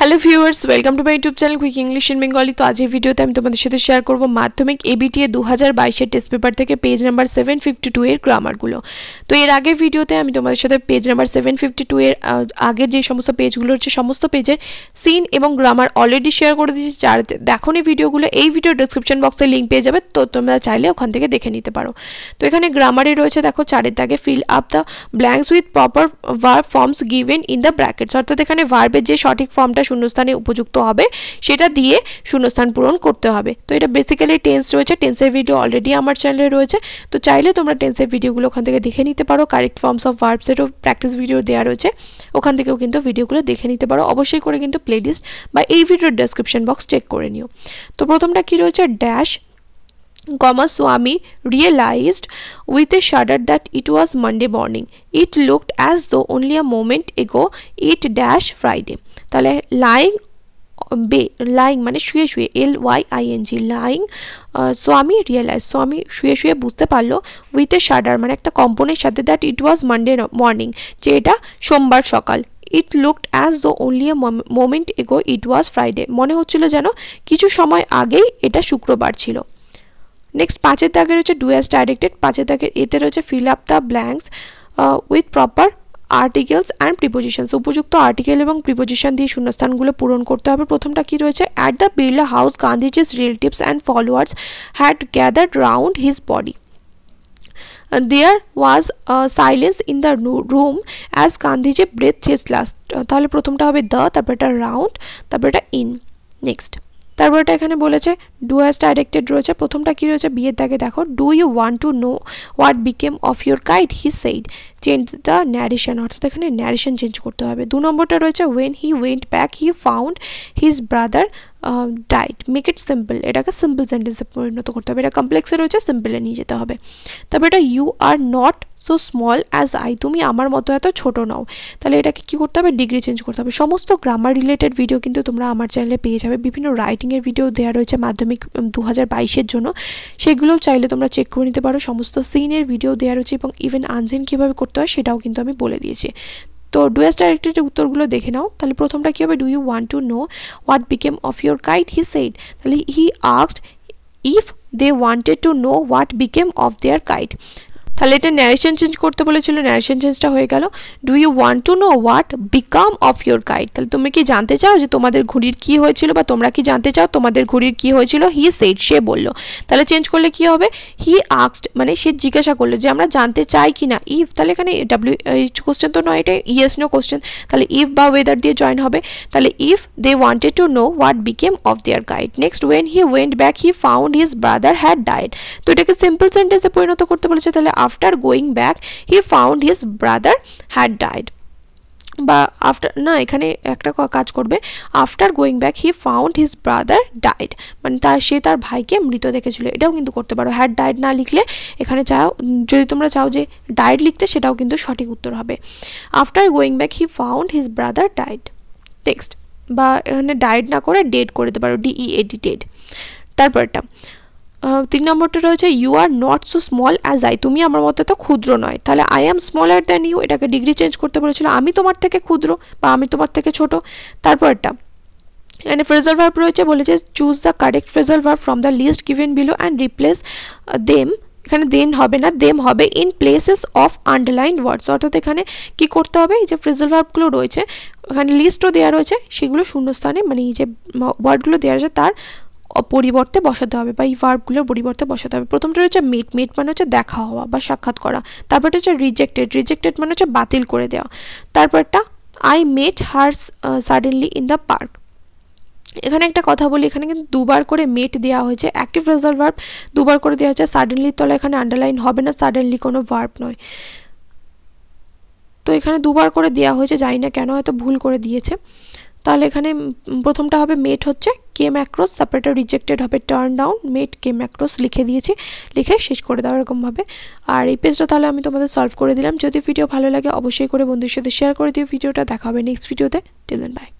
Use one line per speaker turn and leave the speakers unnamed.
hello viewers welcome to my YouTube channel quick English in Bengali তো আজ এই ভিডিওতে আমি তোমাদের সাথে শেয়ার করব মাধ্যমিক এবিটিএ দু হাজার বাইশের টেস্ট পেপার থেকে page number seven fifty two এর গ্রামারগুলো তো এর আগের ভিডিওতে আমি তোমাদের সাথে page number seven fifty two এর আগের যে সমস্ত পেজগুলো হচ্ছে সমস্ত পেজের সিন এবং গ্রামার অলরেডি শেয়ার করে দিয়েছি যার দেখো এই ভিডিওগুলো এই ভিডিও ডিসক্রিপশন বক্সে লিঙ্ক পেয়ে যাবে তো তোমরা চাইলে ওখান থেকে দেখে নিতে পারো তো এখানে গ্রামারে রয়েছে দেখো চারের দাগে fill up the blanks with proper verb forms given in the brackets অর্থাৎ এখানে ভার্বের যে সঠিক ফর্মটা শূন্যস্থানে উপযুক্ত হবে সেটা দিয়ে শূন্যস্থান পূরণ করতে হবে তো এটা বেসিক্যালি টেন্স রয়েছে টেন্সের ভিডিও অলরেডি আমার চ্যানেলে রয়েছে তো চাইলে তোমরা টেন্সের ভিডিওগুলো ওখান থেকে দেখে নিতে পারো কারেক্ট ফর্মস অফ ভার্বসেরও প্র্যাকটিস ভিডিও দেওয়া রয়েছে ওখান থেকেও কিন্তু ভিডিওগুলো দেখে নিতে পারো অবশ্যই করে কিন্তু প্লেলিস্ট বা এই ভিডিওর ডেসক্রিপশন বক্স চেক করে নিও তো প্রথমটা কী রয়েছে dash comma Swami realised with a shudder that it was Monday morning it looked as though only a moment ago it dash Friday তাহলে লাইং বে লাইং মানে শুয়ে শুয়ে L Y I N G lying আমি রিয়েলাইজ আমি শুয়ে শুয়ে বুঝতে পারলো উইথ এ শাডার মানে একটা কম্পনের সাথে that it was Monday morning যে এটা সোমবার সকাল it looked as though only a moment ago it was Friday মনে হচ্ছিল যেন কিছু সময় আগেই এটা শুক্রবার ছিল নেক্সট পাঁচের দাগে রয়েছে ডু ডাইরেক্টেড পাঁচের দাগের এতে রয়েছে fill up the blanks with proper articles and prepositions উপযুক্ত আর্টিকেল এবং প্রিপোজিশন দিয়ে শূন্যস্থানগুলো পূরণ করতে হবে প্রথমটা কী রয়েছে at the Birla House Gandhiji's relatives and followers had gathered round his body there was silence in the room as Gandhiji breath his last তাহলে প্রথমটা হবে দ্য তারপর এটা রাউন্ড তারপর এটা ইন নেক্সট তারপর এটা এখানে বলেছে ডু অ্যাজ ডাইরেক্টেড রয়েছে প্রথমটা কী রয়েছে বিয়ের দাগে দেখো do you want to know what became of your guide he said change the narration অর্থাৎ এখানে ন্যারেশন চেঞ্জ করতে হবে দু নম্বরটা রয়েছে when he went back he found his brother died make it simple এটাকে সিম্পল সেন্টেন্সে পরিণত করতে হবে এটা কমপ্লেক্সে রয়েছে সিম্পলে নিয়ে যেতে হবে তবে এটা you are not so small as I তুমি আমার মতো এত ছোট নাও তাহলে এটাকে কি করতে হবে ডিগ্রি চেঞ্জ করতে হবে সমস্ত গ্রামার রিলেটেড ভিডিও কিন্তু তোমরা আমার চ্যানেলে পেয়ে যাবে বিভিন্ন রাইটিংয়ের ভিডিও দেওয়া রয়েছে মাধ্যমিক দু হাজার বাইশের জন্য সেগুলোও চাইলে তোমরা চেক করে নিতে পারো সমস্ত সিনের ভিডিও দেওয়া রয়েছে এবং ইভেন আনজিন কীভাবে করতে হয় সেটাও কিন্তু আমি বলে দিয়েছি তো ডুয়েস ডাইরেক্টেড উত্তরগুলো দেখে নাও তাহলে প্রথমটা কী হবে do you want to know what became of your kite he said তাহলে he asked if they wanted to know what became of their kite তাহলে এটা ন্যারেশন চেঞ্জ করতে বলেছিল ন্যারেশন চেঞ্জটা হয়ে গেল do you want to know what become of your guide তাহলে তুমি কি জানতে চাও যে তোমাদের ঘুড়ির কি হয়েছিল বা তোমরা কি জানতে চাও তোমাদের ঘুড়ির কি হয়েছিল হি সেট সে বললো তাহলে চেঞ্জ করলে কি হবে হি আক্সড মানে সে জিজ্ঞাসা করলো যে আমরা জানতে চাই কি না ইফ তাহলে এখানে ডাব্লিউ এইচ কোশ্চেন তো নয় এটা ইয়েস নো কোশ্চেন তাহলে ইফ বা ওয়েদার দিয়ে জয়েন হবে তাহলে if they wanted to know what became of their guide next when he went back he found his brother had died তো এটাকে সিম্পল সেন্টেন্সে পরিণত করতে বলেছে তাহলে after going back he found his brother had died বা after না এখানে একটা কাজ করবে after going back he found his brother died মানে তার সে তার ভাইকে মৃত দেখেছিল এটাও কিন্তু করতে পারো হ্যাড ডায়েড না লিখলে এখানে চাও যদি তোমরা চাও যে ডায়েড লিখতে সেটাও কিন্তু সঠিক উত্তর হবে after going back he found his brother died text বা এখানে ডায়েড না করে ডেড করে দিতে পারো ডিই এডি e ডেড তারপরটা তিন নম্বরটা রয়েছে you are not so small as I তুমি আমার মতো তো ক্ষুদ্র নয় তাহলে I am smaller than you এটাকে ডিগ্রি চেঞ্জ করতে বলেছিল আমি তোমার থেকে ক্ষুদ্র বা আমি তোমার থেকে ছোট তারপরটা এখানে ফ্রেজাল ভার্ব রয়েছে বলেছে choose the correct phrasal verb from the list given below and replace them এখানে দেন হবে না দেম হবে in places of underline words অর্থাৎ এখানে কী করতে হবে এই যে ফ্রেজাল ভার্বগুলো রয়েছে এখানে লিস্টও দেওয়া রয়েছে সেগুলো শূন্যস্থানে মানে এই যে ওয়ার্ডগুলো দেওয়া রয়েছে তার পরিবর্তে বসাতে হবে বা এই ভার্বগুলোর পরিবর্তে বসাতে হবে প্রথমটা রয়েছে মিট মিট মানে হচ্ছে দেখা হওয়া বা সাক্ষাৎ করা তারপরটা হচ্ছে রিজেক্টেড রিজেক্টেড মানে হচ্ছে বাতিল করে দেওয়া তারপরটা I met her suddenly in the park এখানে একটা কথা বলি এখানে কিন্তু দুবার করে মেট দেওয়া হয়েছে অ্যাক্টিভ রেজাল্ট ভার্ব দুবার করে দেওয়া হয়েছে সাডেনলি তলে এখানে আন্ডারলাইন হবে না সাডেনলি কোনো ভার্ব নয় তো এখানে দুবার করে দেওয়া হয়েছে জানি না কেন হয়তো ভুল করে দিয়েছে তাহলে এখানে প্রথমটা হবে মেট হচ্ছে কে ম্যাক্রোস তারপরে এটা রিজেক্টেড হবে টার্ন ডাউন মেট কে ম্যাক্রোস লিখে দিয়েছি লিখে শেষ করে দেওয়া এরকমভাবে আর এই পেজটা তাহলে আমি তোমাদের সলভ করে দিলাম যদি ভিডিও ভালো লাগে অবশ্যই করে বন্ধুর সাথে শেয়ার করে দিও ভিডিওটা দেখা হবে নেক্সট ভিডিওতে টিল বাই